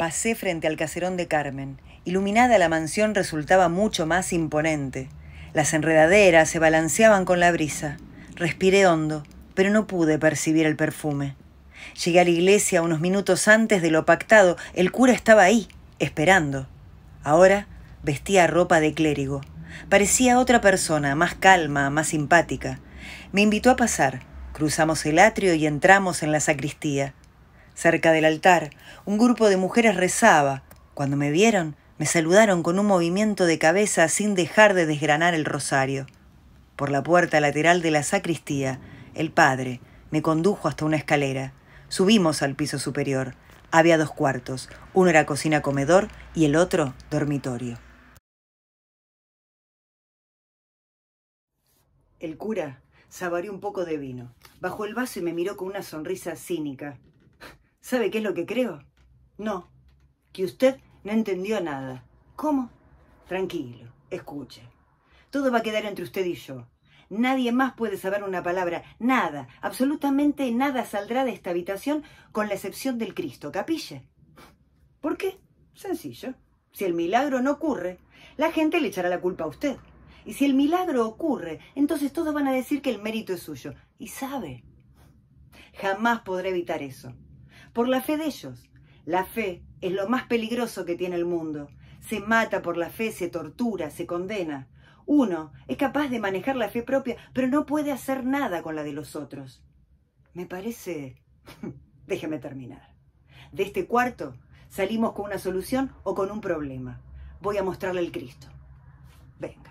Pasé frente al caserón de Carmen. Iluminada la mansión resultaba mucho más imponente. Las enredaderas se balanceaban con la brisa. Respiré hondo, pero no pude percibir el perfume. Llegué a la iglesia unos minutos antes de lo pactado. El cura estaba ahí, esperando. Ahora vestía ropa de clérigo. Parecía otra persona, más calma, más simpática. Me invitó a pasar. Cruzamos el atrio y entramos en la sacristía. Cerca del altar, un grupo de mujeres rezaba. Cuando me vieron, me saludaron con un movimiento de cabeza sin dejar de desgranar el rosario. Por la puerta lateral de la sacristía, el padre me condujo hasta una escalera. Subimos al piso superior. Había dos cuartos, uno era cocina-comedor y el otro dormitorio. El cura saboreó un poco de vino, bajó el vaso y me miró con una sonrisa cínica. ¿Sabe qué es lo que creo? No, que usted no entendió nada. ¿Cómo? Tranquilo, escuche. Todo va a quedar entre usted y yo. Nadie más puede saber una palabra, nada, absolutamente nada saldrá de esta habitación con la excepción del Cristo, capille. ¿Por qué? Sencillo. Si el milagro no ocurre, la gente le echará la culpa a usted. Y si el milagro ocurre, entonces todos van a decir que el mérito es suyo. Y sabe, jamás podré evitar eso por la fe de ellos. La fe es lo más peligroso que tiene el mundo. Se mata por la fe, se tortura, se condena. Uno es capaz de manejar la fe propia, pero no puede hacer nada con la de los otros. Me parece... Déjeme terminar. De este cuarto salimos con una solución o con un problema. Voy a mostrarle el Cristo. Venga.